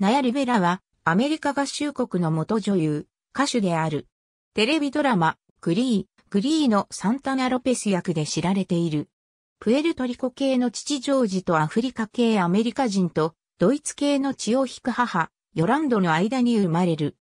ナヤ・リベラは、アメリカ合衆国の元女優、歌手である。テレビドラマ、グリー、グリーのサンタナ・ロペス役で知られている。プエルトリコ系の父ジョージとアフリカ系アメリカ人と、ドイツ系の血を引く母、ヨランドの間に生まれる。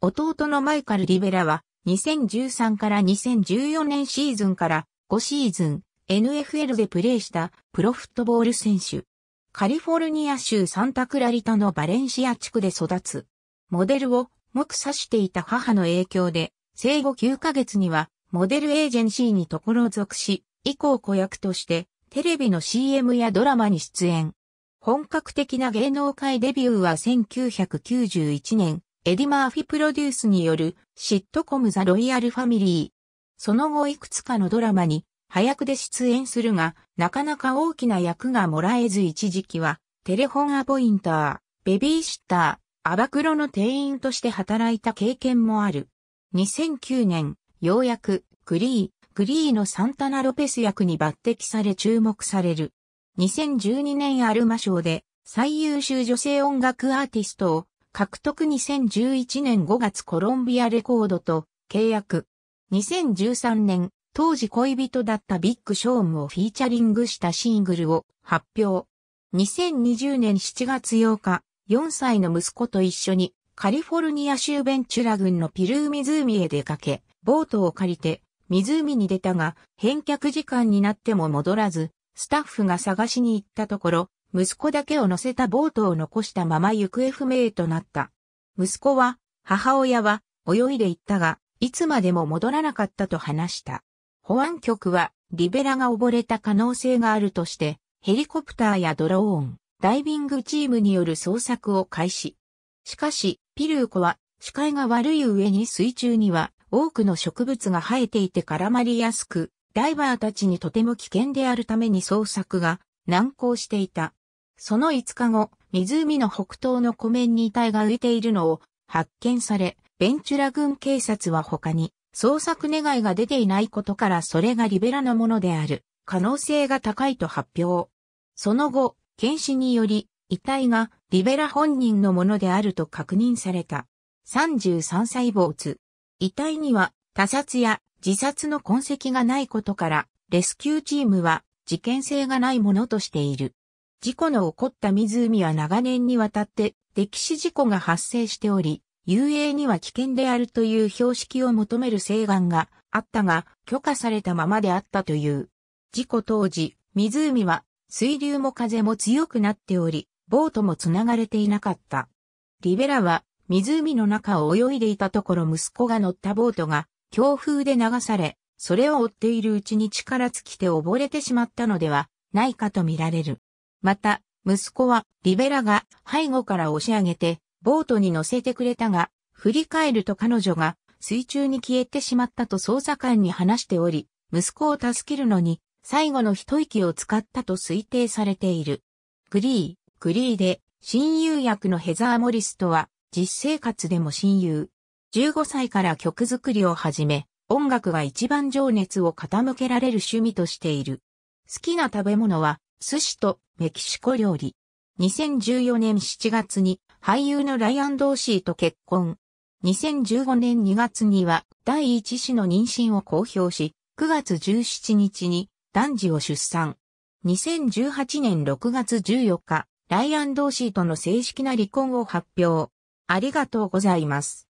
弟のマイカル・リベラは、2013から2014年シーズンから5シーズン、NFL でプレーしたプロフットボール選手。カリフォルニア州サンタクラリタのバレンシア地区で育つ。モデルを目指していた母の影響で、生後9ヶ月にはモデルエージェンシーにところ属し、以降子役としてテレビの CM やドラマに出演。本格的な芸能界デビューは1991年、エディ・マーフィプロデュースによるシットコムザ・ロイヤル・ファミリー。その後いくつかのドラマに早くで出演するが、なかなか大きな役がもらえず一時期は、テレホンアポインター、ベビーシッター、アバクロの店員として働いた経験もある。2009年、ようやく、グリー、グリーのサンタナ・ロペス役に抜擢され注目される。2012年アルマ賞で最優秀女性音楽アーティストを獲得2011年5月コロンビアレコードと契約。2013年当時恋人だったビッグ・ショーンをフィーチャリングしたシングルを発表。2020年7月8日、4歳の息子と一緒にカリフォルニア州ベンチュラ郡のピルー湖へ出かけ、ボートを借りて湖に出たが、返却時間になっても戻らず、スタッフが探しに行ったところ、息子だけを乗せたボートを残したまま行方不明となった。息子は、母親は、泳いで行ったが、いつまでも戻らなかったと話した。保安局は、リベラが溺れた可能性があるとして、ヘリコプターやドローン、ダイビングチームによる捜索を開始。しかし、ピルーコは、視界が悪い上に水中には多くの植物が生えていて絡まりやすく、ダイバーたちにとても危険であるために捜索が難航していた。その5日後、湖の北東の湖面に遺体が浮いているのを発見され、ベンチュラ軍警察は他に捜索願いが出ていないことからそれがリベラのものである可能性が高いと発表。その後、検視により遺体がリベラ本人のものであると確認された。33歳没。遺体には他殺や自殺の痕跡がないことから、レスキューチームは事件性がないものとしている。事故の起こった湖は長年にわたって溺死事故が発生しており、遊泳には危険であるという標識を求める請願があったが、許可されたままであったという。事故当時、湖は水流も風も強くなっており、ボートも繋がれていなかった。リベラは湖の中を泳いでいたところ息子が乗ったボートが強風で流され、それを追っているうちに力尽きて溺れてしまったのではないかとみられる。また、息子はリベラが背後から押し上げてボートに乗せてくれたが、振り返ると彼女が水中に消えてしまったと捜査官に話しており、息子を助けるのに最後の一息を使ったと推定されている。グリー、グリーで親友役のヘザー・モリスとは実生活でも親友。15歳から曲作りを始め、音楽が一番情熱を傾けられる趣味としている。好きな食べ物は寿司とメキシコ料理。2014年7月に俳優のライアン・ドーシーと結婚。2015年2月には第一子の妊娠を公表し、9月17日に男児を出産。2018年6月14日、ライアン・ドーシーとの正式な離婚を発表。ありがとうございます。